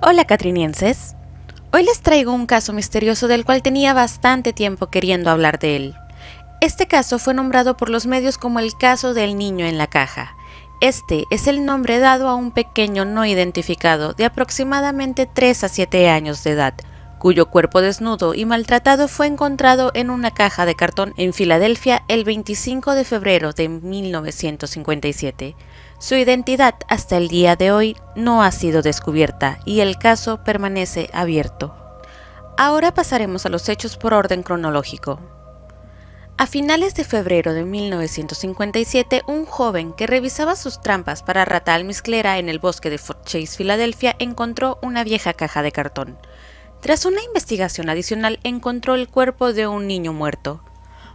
Hola catrinienses. Hoy les traigo un caso misterioso del cual tenía bastante tiempo queriendo hablar de él. Este caso fue nombrado por los medios como el caso del niño en la caja. Este es el nombre dado a un pequeño no identificado de aproximadamente 3 a 7 años de edad, cuyo cuerpo desnudo y maltratado fue encontrado en una caja de cartón en Filadelfia el 25 de febrero de 1957. Su identidad hasta el día de hoy no ha sido descubierta y el caso permanece abierto. Ahora pasaremos a los hechos por orden cronológico. A finales de febrero de 1957, un joven que revisaba sus trampas para rata almizclera en el bosque de Fort Chase, Filadelfia, encontró una vieja caja de cartón. Tras una investigación adicional, encontró el cuerpo de un niño muerto.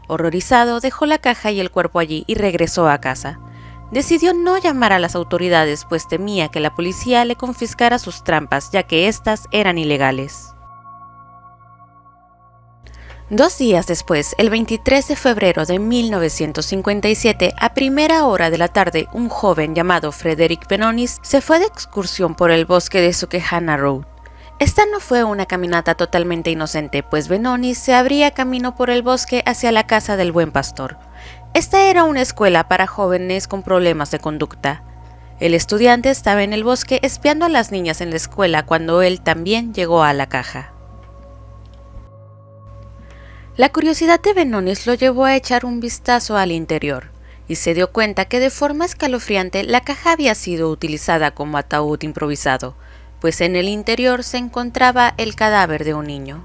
Horrorizado, dejó la caja y el cuerpo allí y regresó a casa decidió no llamar a las autoridades pues temía que la policía le confiscara sus trampas ya que éstas eran ilegales. Dos días después, el 23 de febrero de 1957, a primera hora de la tarde, un joven llamado Frederick Benonis se fue de excursión por el bosque de Sukehana Road. Esta no fue una caminata totalmente inocente, pues Benonis se abría camino por el bosque hacia la casa del buen pastor. Esta era una escuela para jóvenes con problemas de conducta. El estudiante estaba en el bosque espiando a las niñas en la escuela cuando él también llegó a la caja. La curiosidad de Benonis lo llevó a echar un vistazo al interior y se dio cuenta que de forma escalofriante la caja había sido utilizada como ataúd improvisado, pues en el interior se encontraba el cadáver de un niño.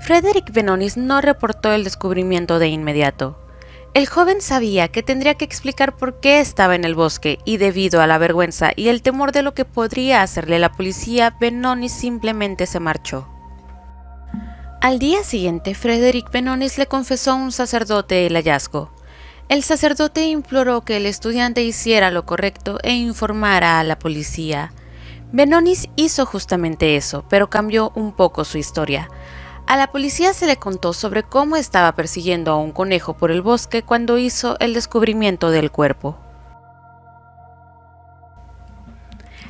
Frederick Benonis no reportó el descubrimiento de inmediato, el joven sabía que tendría que explicar por qué estaba en el bosque y debido a la vergüenza y el temor de lo que podría hacerle la policía, Benonis simplemente se marchó. Al día siguiente, Frederick Benonis le confesó a un sacerdote el hallazgo. El sacerdote imploró que el estudiante hiciera lo correcto e informara a la policía. Benonis hizo justamente eso, pero cambió un poco su historia. A la policía se le contó sobre cómo estaba persiguiendo a un conejo por el bosque cuando hizo el descubrimiento del cuerpo.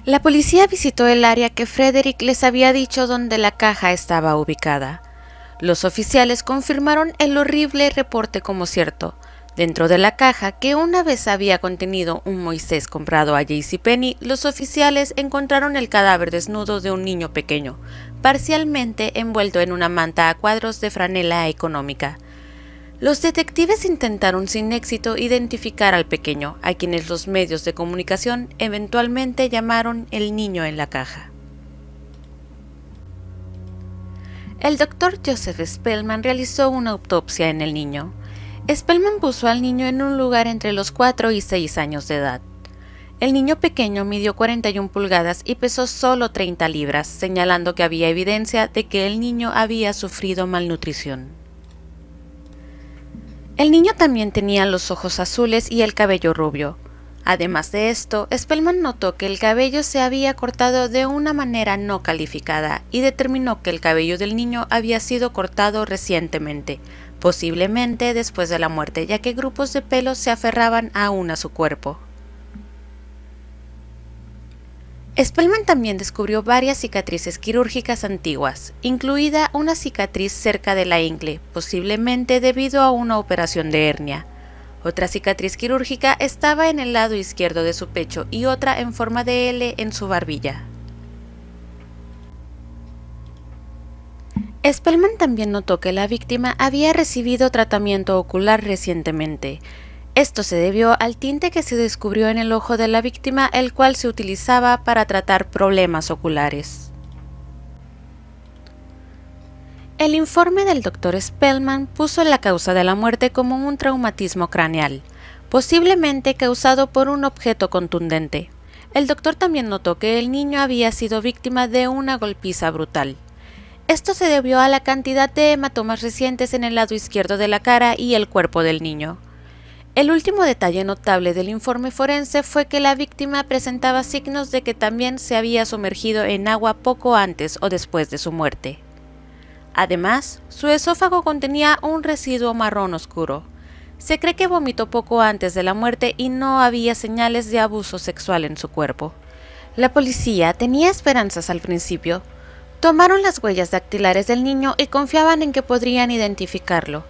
La policía visitó el área que Frederick les había dicho donde la caja estaba ubicada. Los oficiales confirmaron el horrible reporte como cierto, Dentro de la caja, que una vez había contenido un Moisés comprado a JCPenney, los oficiales encontraron el cadáver desnudo de un niño pequeño, parcialmente envuelto en una manta a cuadros de franela económica. Los detectives intentaron sin éxito identificar al pequeño, a quienes los medios de comunicación eventualmente llamaron el niño en la caja. El doctor Joseph Spellman realizó una autopsia en el niño. Spellman puso al niño en un lugar entre los 4 y 6 años de edad. El niño pequeño midió 41 pulgadas y pesó solo 30 libras, señalando que había evidencia de que el niño había sufrido malnutrición. El niño también tenía los ojos azules y el cabello rubio. Además de esto, Spellman notó que el cabello se había cortado de una manera no calificada y determinó que el cabello del niño había sido cortado recientemente, posiblemente después de la muerte, ya que grupos de pelos se aferraban aún a su cuerpo. Spellman también descubrió varias cicatrices quirúrgicas antiguas, incluida una cicatriz cerca de la ingle, posiblemente debido a una operación de hernia. Otra cicatriz quirúrgica estaba en el lado izquierdo de su pecho y otra en forma de L en su barbilla. Spellman también notó que la víctima había recibido tratamiento ocular recientemente. Esto se debió al tinte que se descubrió en el ojo de la víctima, el cual se utilizaba para tratar problemas oculares. El informe del doctor Spellman puso la causa de la muerte como un traumatismo craneal, posiblemente causado por un objeto contundente. El doctor también notó que el niño había sido víctima de una golpiza brutal. Esto se debió a la cantidad de hematomas recientes en el lado izquierdo de la cara y el cuerpo del niño. El último detalle notable del informe forense fue que la víctima presentaba signos de que también se había sumergido en agua poco antes o después de su muerte. Además, su esófago contenía un residuo marrón oscuro. Se cree que vomitó poco antes de la muerte y no había señales de abuso sexual en su cuerpo. La policía tenía esperanzas al principio, Tomaron las huellas dactilares del niño y confiaban en que podrían identificarlo.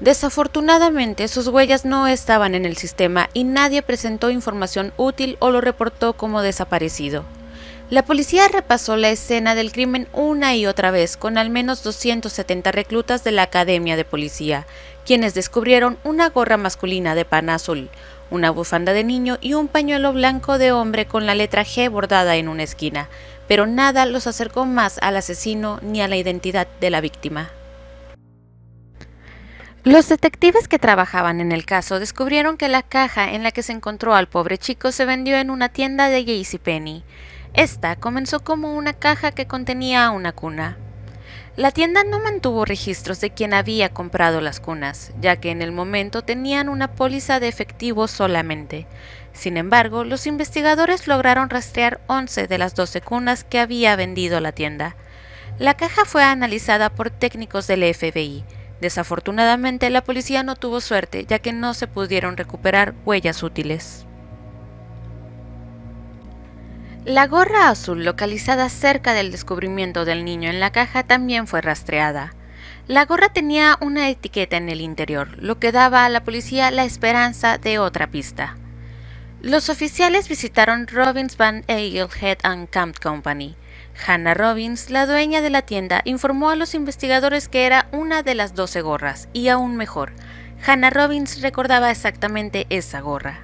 Desafortunadamente, sus huellas no estaban en el sistema y nadie presentó información útil o lo reportó como desaparecido. La policía repasó la escena del crimen una y otra vez con al menos 270 reclutas de la Academia de Policía, quienes descubrieron una gorra masculina de pana azul, una bufanda de niño y un pañuelo blanco de hombre con la letra G bordada en una esquina, pero nada los acercó más al asesino ni a la identidad de la víctima. Los detectives que trabajaban en el caso descubrieron que la caja en la que se encontró al pobre chico se vendió en una tienda de penny. Esta comenzó como una caja que contenía una cuna. La tienda no mantuvo registros de quien había comprado las cunas, ya que en el momento tenían una póliza de efectivo solamente. Sin embargo, los investigadores lograron rastrear 11 de las 12 cunas que había vendido la tienda. La caja fue analizada por técnicos del FBI. Desafortunadamente, la policía no tuvo suerte, ya que no se pudieron recuperar huellas útiles. La gorra azul localizada cerca del descubrimiento del niño en la caja también fue rastreada. La gorra tenía una etiqueta en el interior, lo que daba a la policía la esperanza de otra pista. Los oficiales visitaron Robbins Van Eaglehead and Camp Company. Hannah Robbins, la dueña de la tienda, informó a los investigadores que era una de las 12 gorras, y aún mejor, Hannah Robbins recordaba exactamente esa gorra.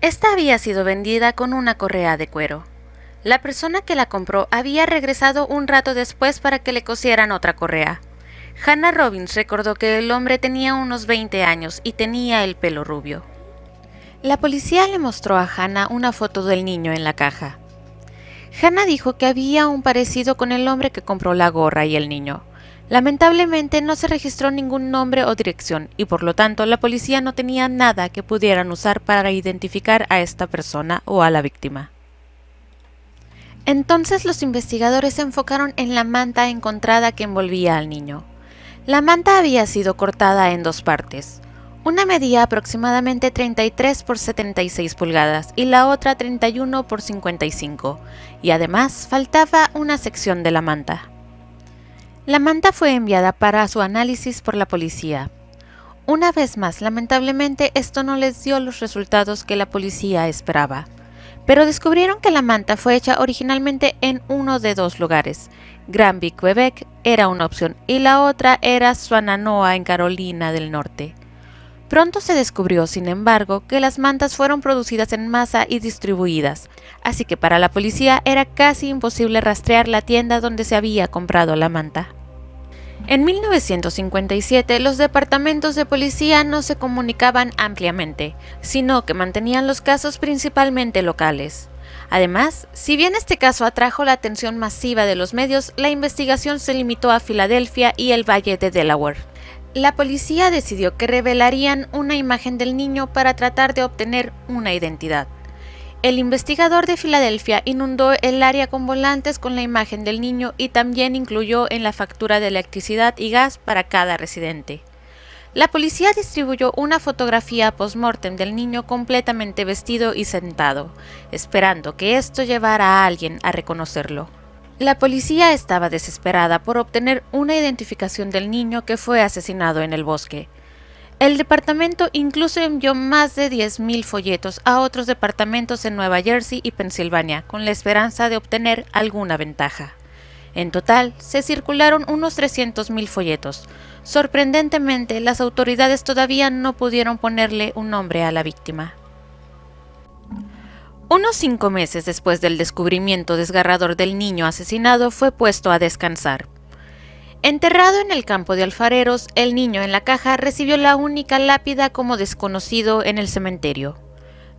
Esta había sido vendida con una correa de cuero. La persona que la compró había regresado un rato después para que le cosieran otra correa. Hannah Robbins recordó que el hombre tenía unos 20 años y tenía el pelo rubio. La policía le mostró a Hannah una foto del niño en la caja. Hannah dijo que había un parecido con el hombre que compró la gorra y el niño, Lamentablemente no se registró ningún nombre o dirección y por lo tanto la policía no tenía nada que pudieran usar para identificar a esta persona o a la víctima. Entonces los investigadores se enfocaron en la manta encontrada que envolvía al niño. La manta había sido cortada en dos partes. Una medía aproximadamente 33 por 76 pulgadas y la otra 31 por 55, y además faltaba una sección de la manta. La manta fue enviada para su análisis por la policía. Una vez más, lamentablemente, esto no les dio los resultados que la policía esperaba. Pero descubrieron que la manta fue hecha originalmente en uno de dos lugares. Granby, Quebec, era una opción y la otra era Suananoa en Carolina del Norte. Pronto se descubrió, sin embargo, que las mantas fueron producidas en masa y distribuidas, así que para la policía era casi imposible rastrear la tienda donde se había comprado la manta. En 1957 los departamentos de policía no se comunicaban ampliamente, sino que mantenían los casos principalmente locales. Además, si bien este caso atrajo la atención masiva de los medios, la investigación se limitó a Filadelfia y el Valle de Delaware. La policía decidió que revelarían una imagen del niño para tratar de obtener una identidad. El investigador de Filadelfia inundó el área con volantes con la imagen del niño y también incluyó en la factura de electricidad y gas para cada residente. La policía distribuyó una fotografía post-mortem del niño completamente vestido y sentado, esperando que esto llevara a alguien a reconocerlo. La policía estaba desesperada por obtener una identificación del niño que fue asesinado en el bosque. El departamento incluso envió más de 10.000 folletos a otros departamentos en Nueva Jersey y Pensilvania con la esperanza de obtener alguna ventaja. En total, se circularon unos 300.000 folletos. Sorprendentemente, las autoridades todavía no pudieron ponerle un nombre a la víctima. Unos cinco meses después del descubrimiento desgarrador del niño asesinado, fue puesto a descansar. Enterrado en el campo de alfareros, el niño en la caja recibió la única lápida como desconocido en el cementerio.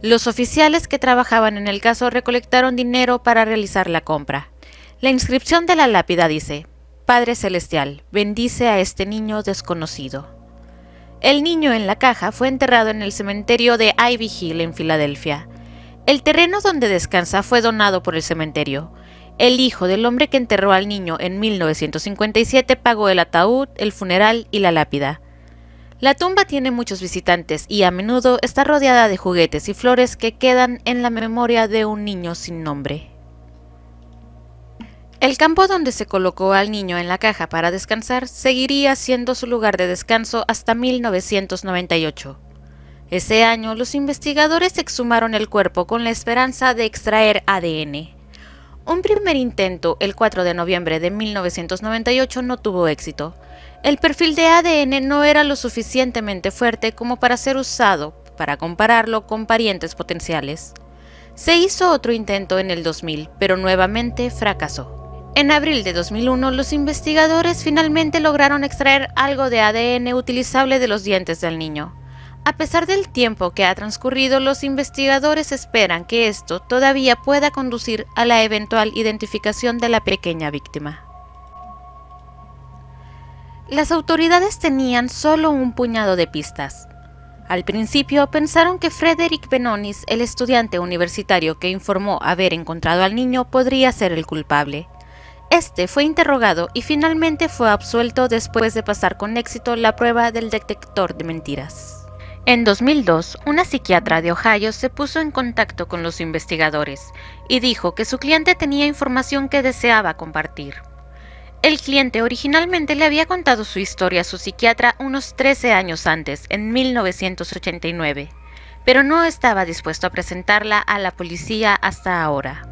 Los oficiales que trabajaban en el caso recolectaron dinero para realizar la compra. La inscripción de la lápida dice, Padre Celestial, bendice a este niño desconocido. El niño en la caja fue enterrado en el cementerio de Ivy Hill en Filadelfia. El terreno donde descansa fue donado por el cementerio. El hijo del hombre que enterró al niño en 1957 pagó el ataúd, el funeral y la lápida. La tumba tiene muchos visitantes y a menudo está rodeada de juguetes y flores que quedan en la memoria de un niño sin nombre. El campo donde se colocó al niño en la caja para descansar seguiría siendo su lugar de descanso hasta 1998. Ese año los investigadores exhumaron el cuerpo con la esperanza de extraer ADN. Un primer intento, el 4 de noviembre de 1998, no tuvo éxito. El perfil de ADN no era lo suficientemente fuerte como para ser usado para compararlo con parientes potenciales. Se hizo otro intento en el 2000, pero nuevamente fracasó. En abril de 2001, los investigadores finalmente lograron extraer algo de ADN utilizable de los dientes del niño. A pesar del tiempo que ha transcurrido, los investigadores esperan que esto todavía pueda conducir a la eventual identificación de la pequeña víctima. Las autoridades tenían solo un puñado de pistas. Al principio pensaron que Frederick Benonis, el estudiante universitario que informó haber encontrado al niño, podría ser el culpable. Este fue interrogado y finalmente fue absuelto después de pasar con éxito la prueba del detector de mentiras. En 2002, una psiquiatra de Ohio se puso en contacto con los investigadores y dijo que su cliente tenía información que deseaba compartir. El cliente originalmente le había contado su historia a su psiquiatra unos 13 años antes, en 1989, pero no estaba dispuesto a presentarla a la policía hasta ahora.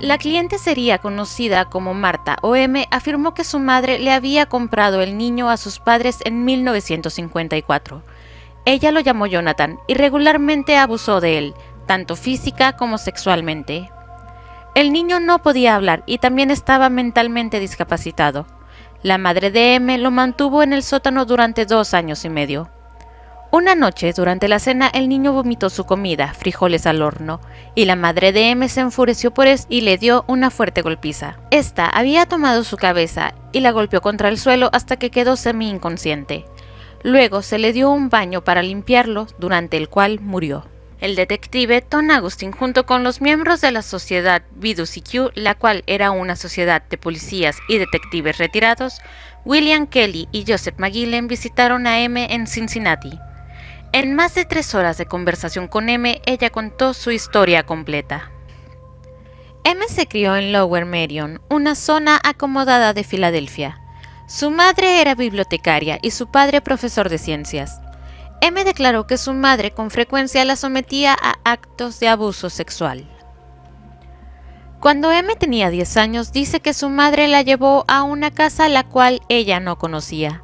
La cliente sería conocida como Marta OM, afirmó que su madre le había comprado el niño a sus padres en 1954. Ella lo llamó Jonathan y regularmente abusó de él, tanto física como sexualmente. El niño no podía hablar y también estaba mentalmente discapacitado. La madre de M lo mantuvo en el sótano durante dos años y medio. Una noche, durante la cena, el niño vomitó su comida, frijoles al horno, y la madre de M se enfureció por eso y le dio una fuerte golpiza. Esta había tomado su cabeza y la golpeó contra el suelo hasta que quedó semi inconsciente. Luego se le dio un baño para limpiarlo, durante el cual murió. El detective Ton Agustin, junto con los miembros de la sociedad B2CQ, la cual era una sociedad de policías y detectives retirados, William Kelly y Joseph McGillen visitaron a M en Cincinnati. En más de tres horas de conversación con M, ella contó su historia completa. M se crió en Lower Merion, una zona acomodada de Filadelfia. Su madre era bibliotecaria y su padre profesor de ciencias. M declaró que su madre con frecuencia la sometía a actos de abuso sexual. Cuando M tenía 10 años, dice que su madre la llevó a una casa la cual ella no conocía.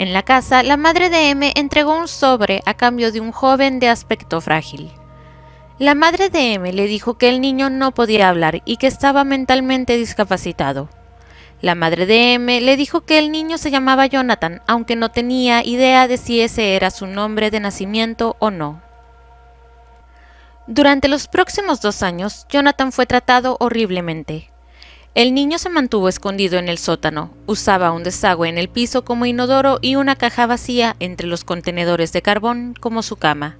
En la casa, la madre de M entregó un sobre a cambio de un joven de aspecto frágil. La madre de M le dijo que el niño no podía hablar y que estaba mentalmente discapacitado. La madre de M le dijo que el niño se llamaba Jonathan, aunque no tenía idea de si ese era su nombre de nacimiento o no. Durante los próximos dos años, Jonathan fue tratado horriblemente. El niño se mantuvo escondido en el sótano, usaba un desagüe en el piso como inodoro y una caja vacía entre los contenedores de carbón como su cama.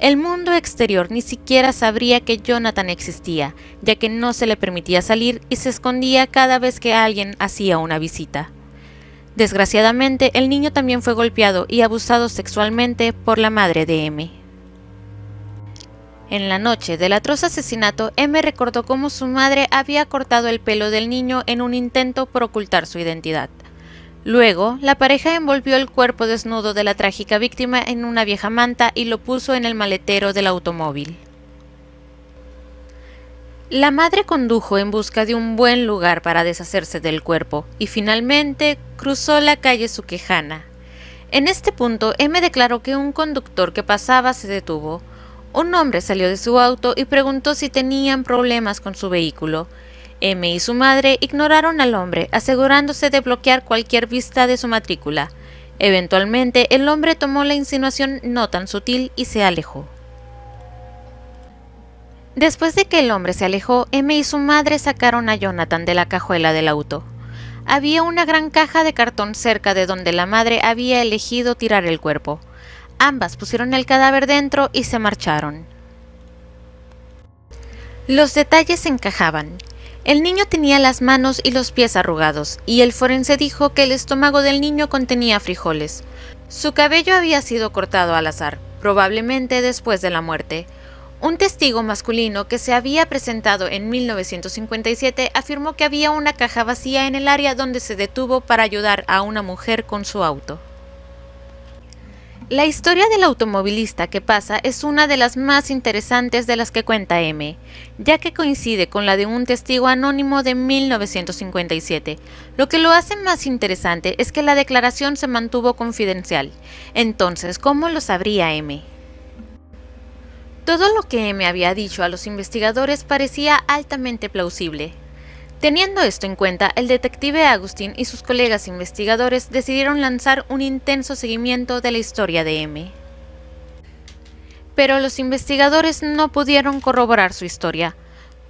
El mundo exterior ni siquiera sabría que Jonathan existía, ya que no se le permitía salir y se escondía cada vez que alguien hacía una visita. Desgraciadamente, el niño también fue golpeado y abusado sexualmente por la madre de M. En la noche del atroz asesinato, M recordó cómo su madre había cortado el pelo del niño en un intento por ocultar su identidad. Luego, la pareja envolvió el cuerpo desnudo de la trágica víctima en una vieja manta y lo puso en el maletero del automóvil. La madre condujo en busca de un buen lugar para deshacerse del cuerpo y finalmente cruzó la calle Suquejana. En este punto, M declaró que un conductor que pasaba se detuvo. Un hombre salió de su auto y preguntó si tenían problemas con su vehículo. M y su madre ignoraron al hombre, asegurándose de bloquear cualquier vista de su matrícula. Eventualmente, el hombre tomó la insinuación no tan sutil y se alejó. Después de que el hombre se alejó, M y su madre sacaron a Jonathan de la cajuela del auto. Había una gran caja de cartón cerca de donde la madre había elegido tirar el cuerpo. Ambas pusieron el cadáver dentro y se marcharon. Los detalles encajaban. El niño tenía las manos y los pies arrugados, y el forense dijo que el estómago del niño contenía frijoles. Su cabello había sido cortado al azar, probablemente después de la muerte. Un testigo masculino que se había presentado en 1957 afirmó que había una caja vacía en el área donde se detuvo para ayudar a una mujer con su auto. La historia del automovilista que pasa es una de las más interesantes de las que cuenta M, ya que coincide con la de un testigo anónimo de 1957. Lo que lo hace más interesante es que la declaración se mantuvo confidencial. Entonces, ¿cómo lo sabría M? Todo lo que M había dicho a los investigadores parecía altamente plausible, Teniendo esto en cuenta, el detective Agustín y sus colegas investigadores decidieron lanzar un intenso seguimiento de la historia de M. Pero los investigadores no pudieron corroborar su historia.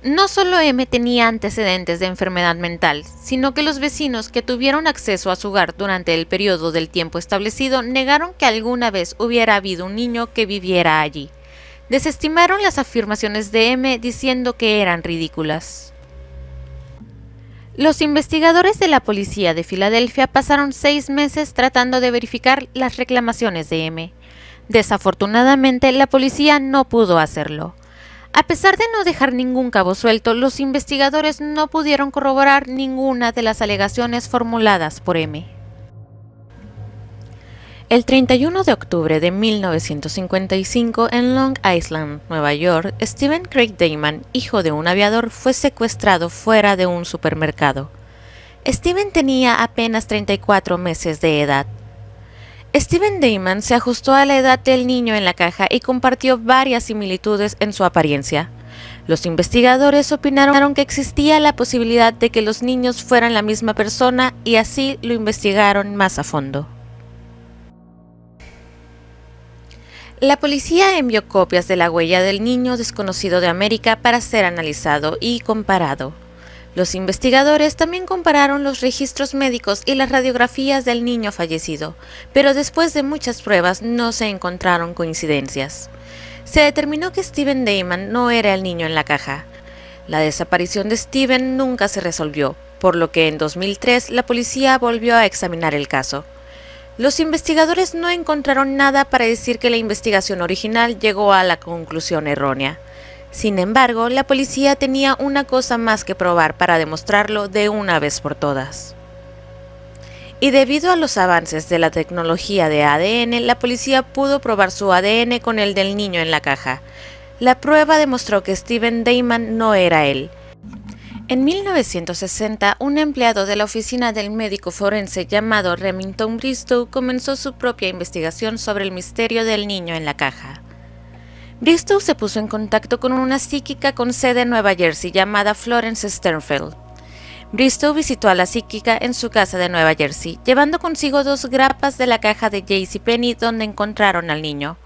No solo M tenía antecedentes de enfermedad mental, sino que los vecinos que tuvieron acceso a su hogar durante el periodo del tiempo establecido negaron que alguna vez hubiera habido un niño que viviera allí. Desestimaron las afirmaciones de M diciendo que eran ridículas. Los investigadores de la policía de Filadelfia pasaron seis meses tratando de verificar las reclamaciones de M. Desafortunadamente, la policía no pudo hacerlo. A pesar de no dejar ningún cabo suelto, los investigadores no pudieron corroborar ninguna de las alegaciones formuladas por M. El 31 de octubre de 1955, en Long Island, Nueva York, Steven Craig Damon, hijo de un aviador, fue secuestrado fuera de un supermercado. Steven tenía apenas 34 meses de edad. Steven Damon se ajustó a la edad del niño en la caja y compartió varias similitudes en su apariencia. Los investigadores opinaron que existía la posibilidad de que los niños fueran la misma persona y así lo investigaron más a fondo. La policía envió copias de la huella del niño desconocido de América para ser analizado y comparado. Los investigadores también compararon los registros médicos y las radiografías del niño fallecido, pero después de muchas pruebas no se encontraron coincidencias. Se determinó que Steven Damon no era el niño en la caja. La desaparición de Steven nunca se resolvió, por lo que en 2003 la policía volvió a examinar el caso. Los investigadores no encontraron nada para decir que la investigación original llegó a la conclusión errónea. Sin embargo, la policía tenía una cosa más que probar para demostrarlo de una vez por todas. Y debido a los avances de la tecnología de ADN, la policía pudo probar su ADN con el del niño en la caja. La prueba demostró que Steven Dayman no era él. En 1960, un empleado de la oficina del médico forense llamado Remington Bristow comenzó su propia investigación sobre el misterio del niño en la caja. Bristow se puso en contacto con una psíquica con sede en Nueva Jersey llamada Florence Sternfeld. Bristow visitó a la psíquica en su casa de Nueva Jersey, llevando consigo dos grapas de la caja de Penny donde encontraron al niño.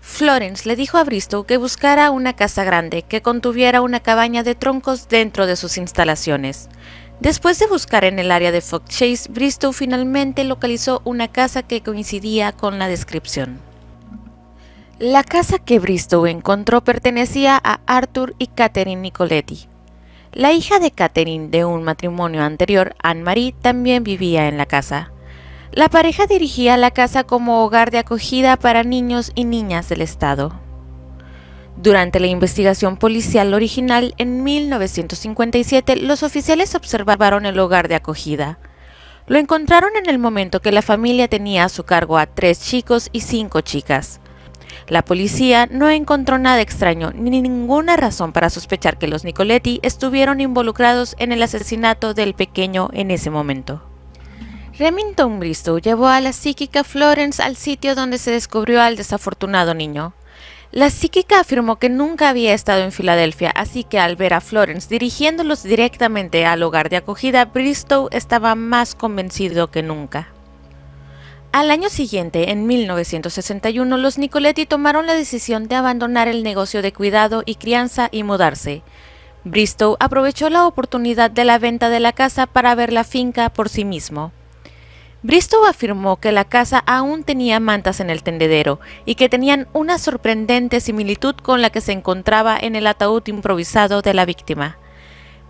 Florence le dijo a Bristow que buscara una casa grande que contuviera una cabaña de troncos dentro de sus instalaciones. Después de buscar en el área de Fox Chase, Bristow finalmente localizó una casa que coincidía con la descripción. La casa que Bristow encontró pertenecía a Arthur y Catherine Nicoletti. La hija de Catherine de un matrimonio anterior, Anne-Marie, también vivía en la casa. La pareja dirigía la casa como hogar de acogida para niños y niñas del Estado. Durante la investigación policial original en 1957, los oficiales observaron el hogar de acogida. Lo encontraron en el momento que la familia tenía a su cargo a tres chicos y cinco chicas. La policía no encontró nada extraño ni ninguna razón para sospechar que los Nicoletti estuvieron involucrados en el asesinato del pequeño en ese momento. Remington Bristow llevó a la psíquica Florence al sitio donde se descubrió al desafortunado niño. La psíquica afirmó que nunca había estado en Filadelfia, así que al ver a Florence dirigiéndolos directamente al hogar de acogida, Bristow estaba más convencido que nunca. Al año siguiente, en 1961, los Nicoletti tomaron la decisión de abandonar el negocio de cuidado y crianza y mudarse. Bristow aprovechó la oportunidad de la venta de la casa para ver la finca por sí mismo. Bristow afirmó que la casa aún tenía mantas en el tendedero y que tenían una sorprendente similitud con la que se encontraba en el ataúd improvisado de la víctima.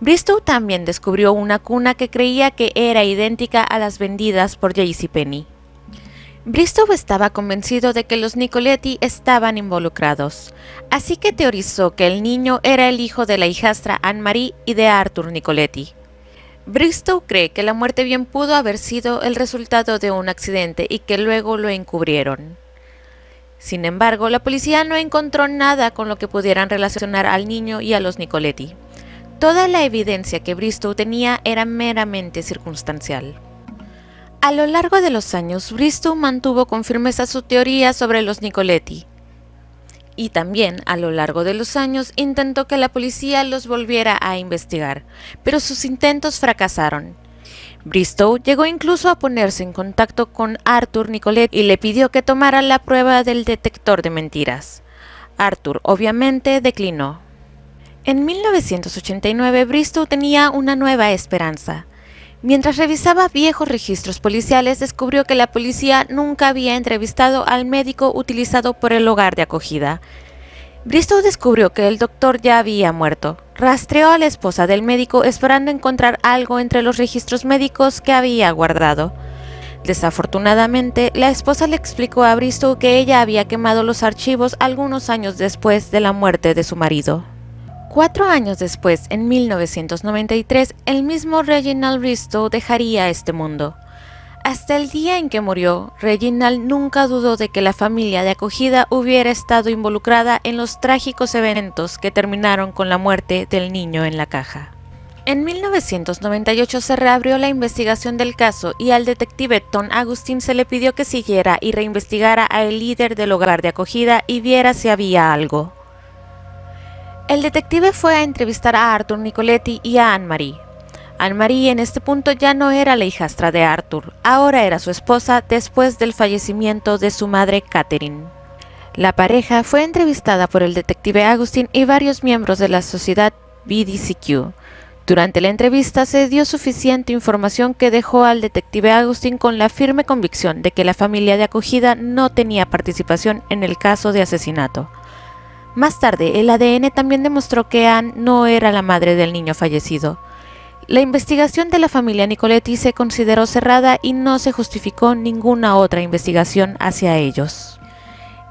Bristow también descubrió una cuna que creía que era idéntica a las vendidas por Penny. Bristow estaba convencido de que los Nicoletti estaban involucrados, así que teorizó que el niño era el hijo de la hijastra Anne-Marie y de Arthur Nicoletti. Bristow cree que la muerte bien pudo haber sido el resultado de un accidente y que luego lo encubrieron. Sin embargo, la policía no encontró nada con lo que pudieran relacionar al niño y a los Nicoletti. Toda la evidencia que Bristow tenía era meramente circunstancial. A lo largo de los años, Bristow mantuvo con firmeza su teoría sobre los Nicoletti y también a lo largo de los años intentó que la policía los volviera a investigar, pero sus intentos fracasaron. Bristow llegó incluso a ponerse en contacto con Arthur Nicolet y le pidió que tomara la prueba del detector de mentiras. Arthur obviamente declinó. En 1989 Bristow tenía una nueva esperanza. Mientras revisaba viejos registros policiales, descubrió que la policía nunca había entrevistado al médico utilizado por el hogar de acogida. Bristow descubrió que el doctor ya había muerto. Rastreó a la esposa del médico esperando encontrar algo entre los registros médicos que había guardado. Desafortunadamente, la esposa le explicó a Bristow que ella había quemado los archivos algunos años después de la muerte de su marido. Cuatro años después, en 1993, el mismo Reginald Risto dejaría este mundo. Hasta el día en que murió, Reginald nunca dudó de que la familia de acogida hubiera estado involucrada en los trágicos eventos que terminaron con la muerte del niño en la caja. En 1998 se reabrió la investigación del caso y al detective Tom Agustín se le pidió que siguiera y reinvestigara al líder del hogar de acogida y viera si había algo. El detective fue a entrevistar a Arthur Nicoletti y a Anne-Marie. Anne-Marie en este punto ya no era la hijastra de Arthur, ahora era su esposa después del fallecimiento de su madre Catherine. La pareja fue entrevistada por el detective Agustín y varios miembros de la sociedad BDCQ. Durante la entrevista se dio suficiente información que dejó al detective Agustín con la firme convicción de que la familia de acogida no tenía participación en el caso de asesinato. Más tarde, el ADN también demostró que Anne no era la madre del niño fallecido. La investigación de la familia Nicoletti se consideró cerrada y no se justificó ninguna otra investigación hacia ellos.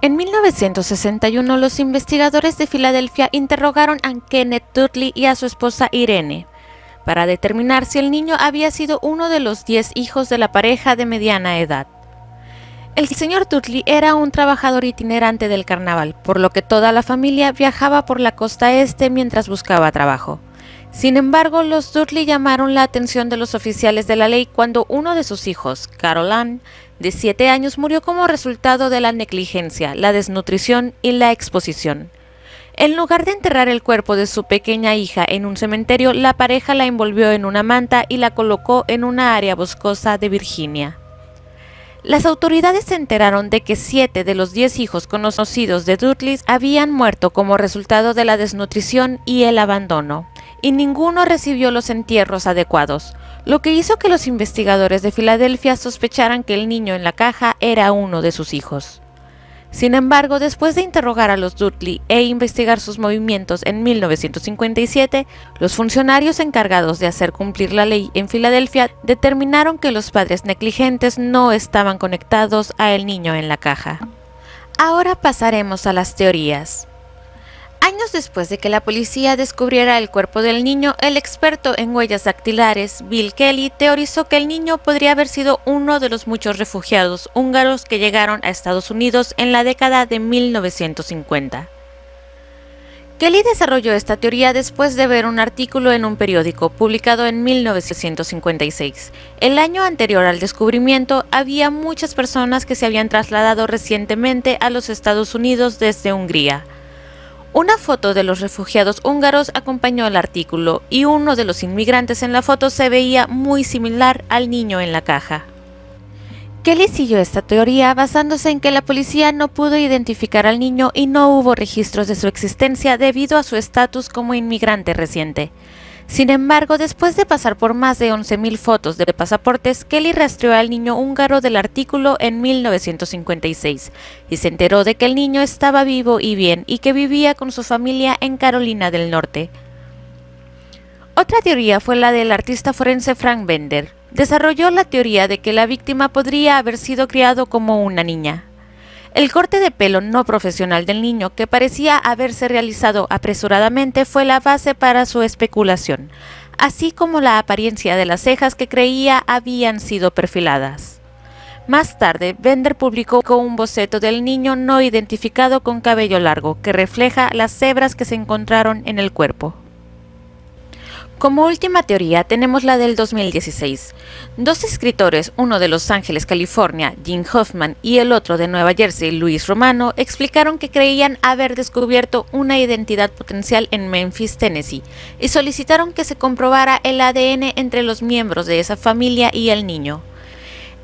En 1961, los investigadores de Filadelfia interrogaron a Kenneth Dudley y a su esposa Irene para determinar si el niño había sido uno de los 10 hijos de la pareja de mediana edad. El señor Dudley era un trabajador itinerante del carnaval, por lo que toda la familia viajaba por la costa este mientras buscaba trabajo. Sin embargo, los Dudley llamaron la atención de los oficiales de la ley cuando uno de sus hijos, Caroline, de 7 años, murió como resultado de la negligencia, la desnutrición y la exposición. En lugar de enterrar el cuerpo de su pequeña hija en un cementerio, la pareja la envolvió en una manta y la colocó en una área boscosa de Virginia. Las autoridades se enteraron de que siete de los diez hijos conocidos de Dudley habían muerto como resultado de la desnutrición y el abandono, y ninguno recibió los entierros adecuados, lo que hizo que los investigadores de Filadelfia sospecharan que el niño en la caja era uno de sus hijos. Sin embargo, después de interrogar a los Dudley e investigar sus movimientos en 1957, los funcionarios encargados de hacer cumplir la ley en Filadelfia determinaron que los padres negligentes no estaban conectados a el niño en la caja. Ahora pasaremos a las teorías. Años después de que la policía descubriera el cuerpo del niño, el experto en huellas dactilares, Bill Kelly, teorizó que el niño podría haber sido uno de los muchos refugiados húngaros que llegaron a Estados Unidos en la década de 1950. Kelly desarrolló esta teoría después de ver un artículo en un periódico publicado en 1956. El año anterior al descubrimiento, había muchas personas que se habían trasladado recientemente a los Estados Unidos desde Hungría. Una foto de los refugiados húngaros acompañó el artículo y uno de los inmigrantes en la foto se veía muy similar al niño en la caja. Kelly siguió esta teoría basándose en que la policía no pudo identificar al niño y no hubo registros de su existencia debido a su estatus como inmigrante reciente. Sin embargo, después de pasar por más de 11.000 fotos de pasaportes, Kelly rastreó al niño húngaro del artículo en 1956 y se enteró de que el niño estaba vivo y bien y que vivía con su familia en Carolina del Norte. Otra teoría fue la del artista forense Frank Bender. Desarrolló la teoría de que la víctima podría haber sido criado como una niña. El corte de pelo no profesional del niño, que parecía haberse realizado apresuradamente, fue la base para su especulación, así como la apariencia de las cejas que creía habían sido perfiladas. Más tarde, Bender publicó un boceto del niño no identificado con cabello largo, que refleja las cebras que se encontraron en el cuerpo. Como última teoría tenemos la del 2016. Dos escritores, uno de Los Ángeles, California, Jim Hoffman, y el otro de Nueva Jersey, Luis Romano, explicaron que creían haber descubierto una identidad potencial en Memphis, Tennessee, y solicitaron que se comprobara el ADN entre los miembros de esa familia y el niño.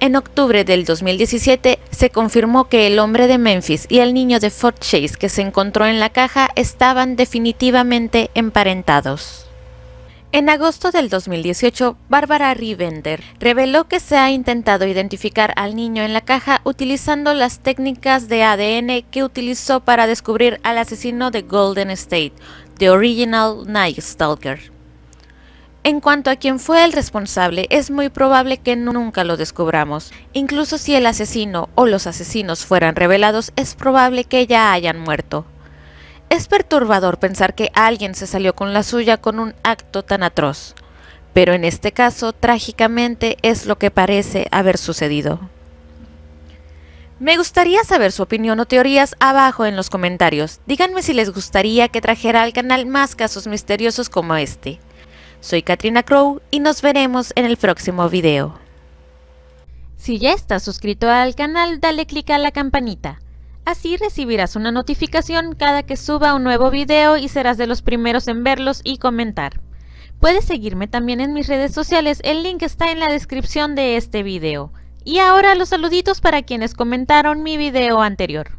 En octubre del 2017 se confirmó que el hombre de Memphis y el niño de Fort Chase que se encontró en la caja estaban definitivamente emparentados. En agosto del 2018, Barbara Rivender reveló que se ha intentado identificar al niño en la caja utilizando las técnicas de ADN que utilizó para descubrir al asesino de Golden State, The Original Night Stalker. En cuanto a quién fue el responsable, es muy probable que nunca lo descubramos. Incluso si el asesino o los asesinos fueran revelados, es probable que ya hayan muerto. Es perturbador pensar que alguien se salió con la suya con un acto tan atroz, pero en este caso trágicamente es lo que parece haber sucedido. Me gustaría saber su opinión o teorías abajo en los comentarios. Díganme si les gustaría que trajera al canal más casos misteriosos como este. Soy Katrina Crow y nos veremos en el próximo video. Si ya estás suscrito al canal, dale click a la campanita. Así recibirás una notificación cada que suba un nuevo video y serás de los primeros en verlos y comentar. Puedes seguirme también en mis redes sociales, el link está en la descripción de este video. Y ahora los saluditos para quienes comentaron mi video anterior.